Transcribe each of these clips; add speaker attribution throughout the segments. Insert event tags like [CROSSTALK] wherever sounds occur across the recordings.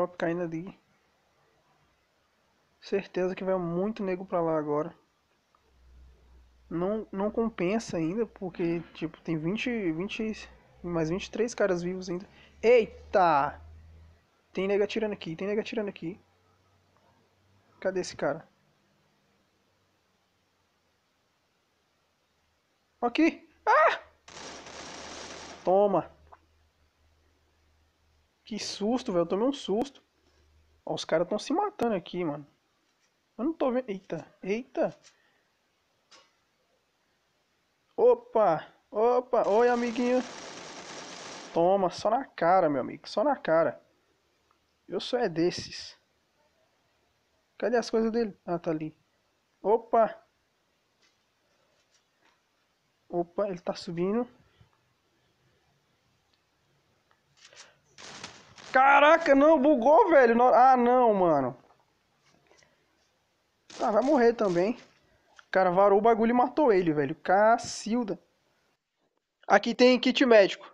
Speaker 1: Drop caindo ali. Certeza que vai muito nego pra lá agora. Não, não compensa ainda, porque, tipo, tem 20, 20, mais 23 caras vivos ainda. Eita! Tem nega tirando aqui, tem nega tirando aqui. Cadê esse cara? Aqui! Ah! Toma! Que susto, velho. Eu tomei um susto. Ó, os caras estão se matando aqui, mano. Eu não tô vendo. Eita, eita. Opa, opa. Oi, amiguinho. Toma, só na cara, meu amigo. Só na cara. Eu sou é desses. Cadê as coisas dele? Ah, tá ali. Opa. Opa, ele tá subindo. Caraca, não, bugou, velho. Ah, não, mano. Ah, vai morrer também. O cara varou o bagulho e matou ele, velho. Cacilda. Aqui tem kit médico.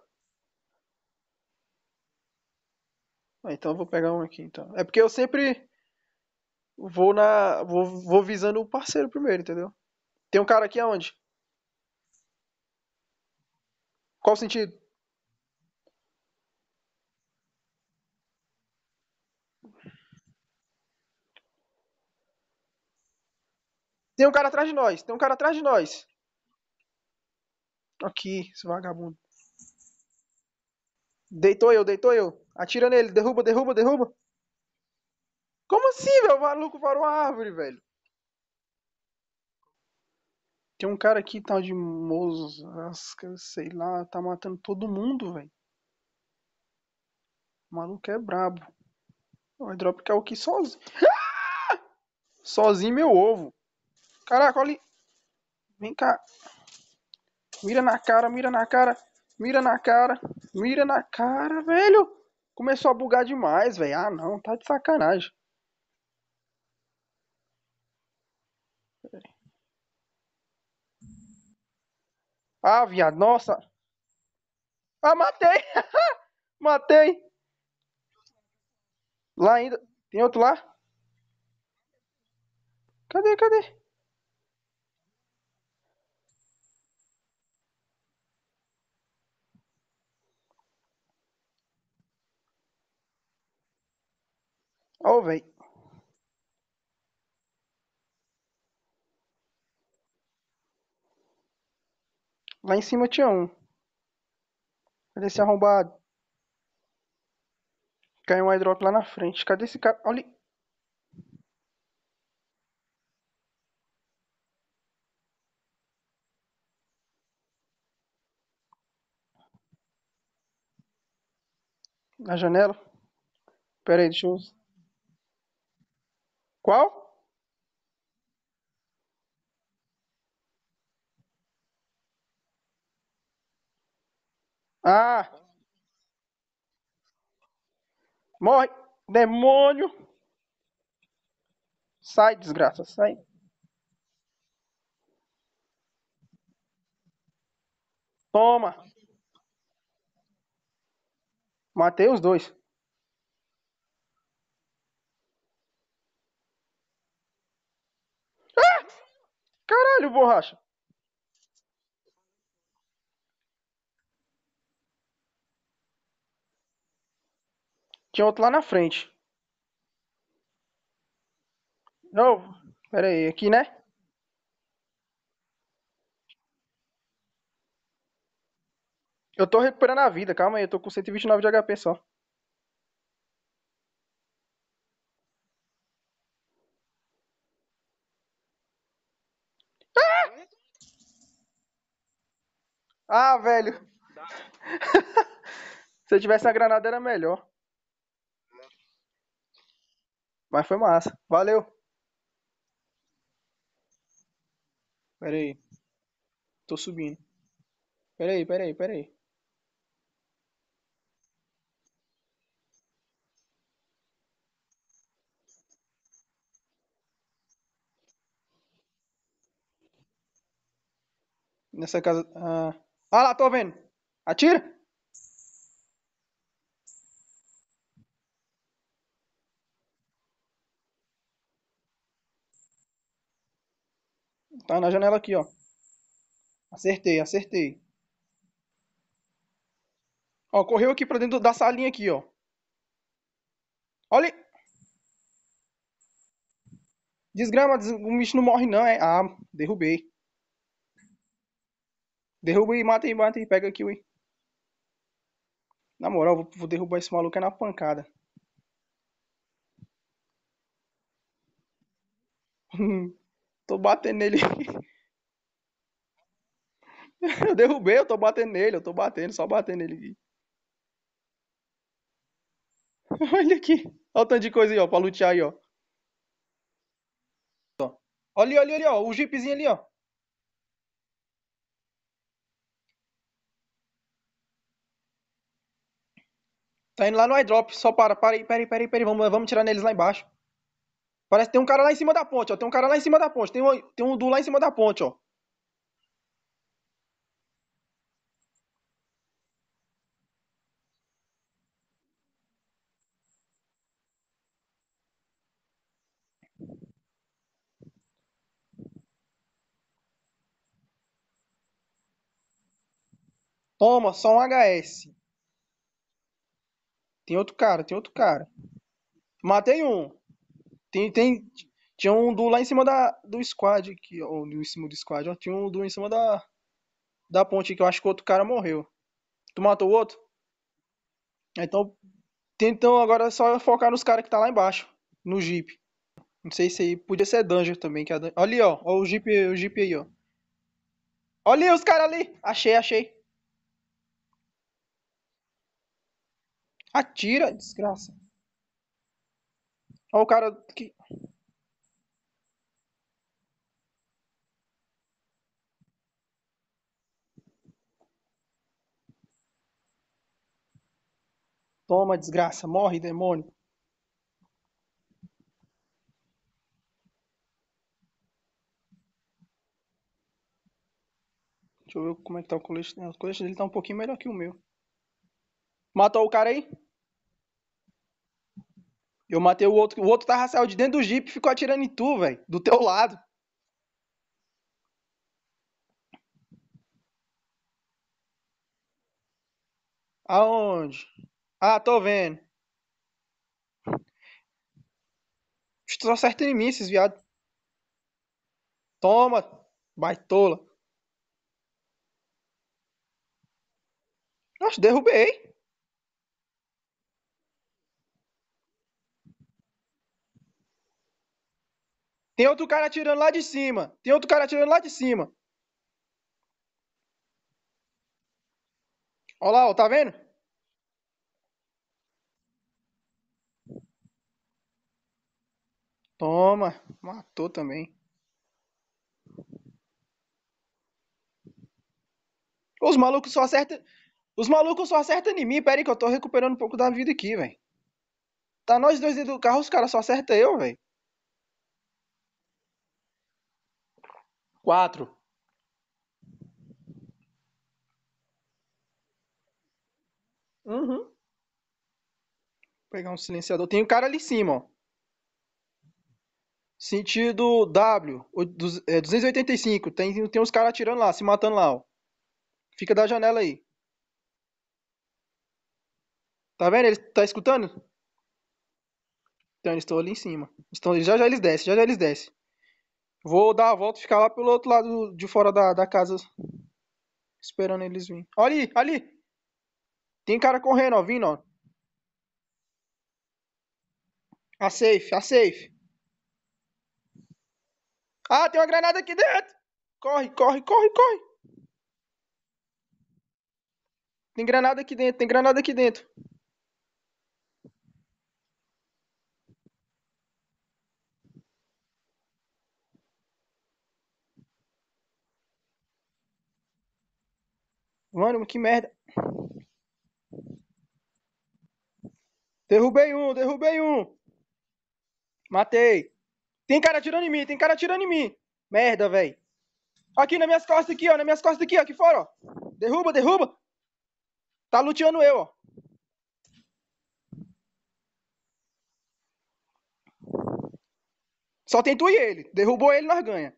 Speaker 1: Ah, então eu vou pegar um aqui, então. É porque eu sempre vou na vou, vou visando o parceiro primeiro, entendeu? Tem um cara aqui aonde? Qual o sentido? Tem um cara atrás de nós, tem um cara atrás de nós. Aqui, esse vagabundo. Deitou eu, deitou eu. Atira nele, derruba, derruba, derruba. Como assim, velho? O maluco Parou a árvore, velho. Tem um cara aqui, tal de Mozasca, sei lá, tá matando todo mundo, velho. O maluco é brabo. O drop caiu aqui sozinho. [LAUGHS] Ah! Sozinho meu ovo. Caraca, olha. Vem cá. Mira na cara, mira na cara. Mira na cara. Mira na cara, velho. Começou a bugar demais, velho. Ah, não. Tá de sacanagem. Ah, viado. Nossa. Ah, matei. [LAUGHS] matei. Lá ainda. Tem outro lá? Cadê, cadê? legal, velho. Lá em cima tinha um. Cadê esse arrombado? Caiu um airdrop lá na frente. Cadê esse cara? Olha. Na janela? Pera aí, deixa eu... Qual? Ah, morre, demônio. Sai, desgraça, sai. Toma. Matei os dois. Caralho, borracha! Tinha outro lá na frente. Não, pera aí, aqui, né? Eu tô recuperando a vida, calma aí, eu tô com 129 de HP só. Ah, velho. [LAUGHS] Se eu tivesse a granada era melhor. Mas foi massa. Valeu. Pera aí. Tô subindo. Pera aí, pera aí, pera aí. Nessa casa. Ah. Ah lá, tô vendo. Atira. Tá na janela aqui, ó. Acertei, acertei. Ó, correu aqui pra dentro da salinha aqui, ó. Olha. Desgrama, des... o bicho não morre não, é. Ah, derrubei. Derruba e mata e mata e pega aqui, ui. Na moral, vou, vou derrubar esse maluco é na pancada. [LAUGHS] tô batendo nele. [LAUGHS] eu derrubei, eu tô batendo nele, eu tô batendo, só batendo nele. [LAUGHS] Olha aqui. Olha o tanto de coisa aí, ó, pra lutear aí, ó. Olha ali, olha ali, ó. O jeepzinho ali, ó. Tá indo lá no iDrop, só para, para aí, peraí, peraí, peraí, vamos, vamos tirar neles lá embaixo. Parece que tem um cara lá em cima da ponte, ó, tem um cara lá em cima da ponte, tem um, tem um do lá em cima da ponte, ó. Toma, só um HS. Tem outro cara, tem outro cara. Matei um. Tem, tem, tinha um do lá em cima da, do squad, aqui, ou em cima do squad, ó, tinha um do em cima da, da ponte que eu acho que o outro cara morreu. Tu matou o outro? Então, então agora é só focar nos caras que tá lá embaixo, no jeep. Não sei se aí podia ser Danger também. Que é Olha ali, ó. Olha o Jeep, o Jeep aí, ó. Olha ali os caras ali. Achei, achei. Atira, desgraça. Olha o cara que. Toma, desgraça. Morre, demônio. Deixa eu ver como é que tá o colete dele. O colete dele tá um pouquinho melhor que o meu. Matou o cara aí? Eu matei o outro. O outro tava saiu de dentro do Jeep e ficou atirando em tu, velho. Do teu lado. Aonde? Ah, tô vendo. Estou certo em mim, esses viados. Toma, baitola. Nossa, derrubei. Tem outro cara atirando lá de cima. Tem outro cara atirando lá de cima. Olha lá, ó, tá vendo? Toma, matou também. Os malucos só acertam. Os malucos só acertam em mim. Pera aí que eu tô recuperando um pouco da vida aqui, velho. Tá nós dois dentro do carro, os caras só acertam eu, velho. quatro Uhum. Pegar um silenciador. Tem um cara ali em cima, ó. Sentido W, 285. É, tem, tem uns caras atirando lá, se matando lá, ó. Fica da janela aí. Tá vendo? Ele tá escutando? Então, eles estão ali em cima. Estão, já já eles descem, já já eles descem. Vou dar a volta e ficar lá pelo outro lado de fora da, da casa. Esperando eles virem. Olha ali, ali. Tem cara correndo, ó, vindo, ó. A safe, a safe. Ah, tem uma granada aqui dentro. Corre, corre, corre, corre. Tem granada aqui dentro, tem granada aqui dentro. Mano, que merda. Derrubei um, derrubei um. Matei. Tem cara atirando em mim, tem cara atirando em mim. Merda, velho. Aqui nas minhas costas aqui, ó. Nas minhas costas aqui, ó. Aqui fora, ó. Derruba, derruba. Tá luteando eu, ó. Só tem tu e ele. Derrubou ele, nós ganha.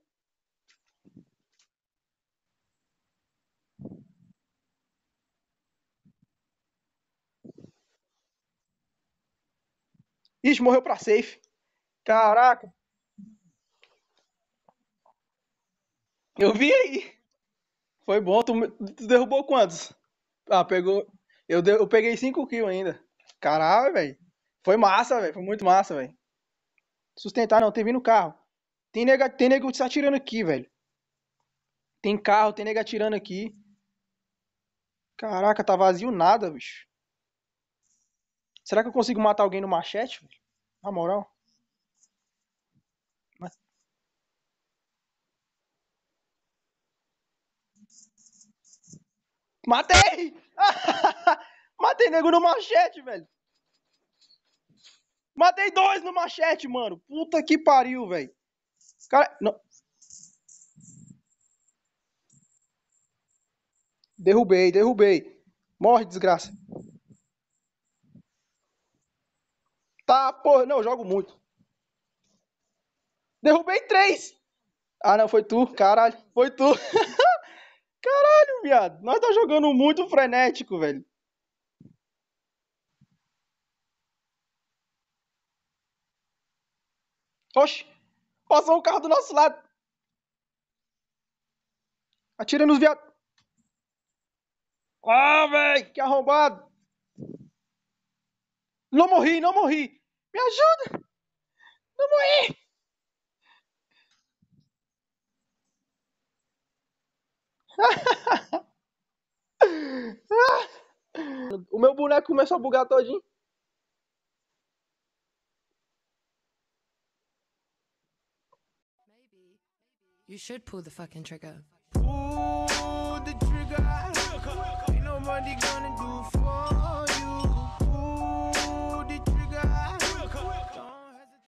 Speaker 1: Ixi, morreu pra safe. Caraca. Eu vi aí. Foi bom. Tu, tu derrubou quantos? Ah, pegou. Eu, de- eu peguei 5 kills ainda. Caralho, velho. Foi massa, velho. Foi muito massa, velho. Sustentar não, tem vindo carro. Tem nega, tem nego te atirando aqui, velho. Tem carro, tem nega atirando aqui. Caraca, tá vazio nada, bicho. Será que eu consigo matar alguém no machete, velho? Na moral. Mas... Matei! [LAUGHS] Matei nego no machete, velho. Matei dois no machete, mano. Puta que pariu, velho. Cara, não. Derrubei, derrubei. Morre, desgraça. Tá, porra, não, jogo muito. Derrubei três. Ah, não, foi tu, caralho. Foi tu. [LAUGHS] caralho, viado. Nós tá jogando muito frenético, velho. Oxi. Passou o um carro do nosso lado. Atira nos viados. Ah, velho, que arrombado. Não morri, não morri. Me ajuda! Não morri! [LAUGHS] o meu boneco começou a bugar todinho. You should pull the fucking trigger. Pull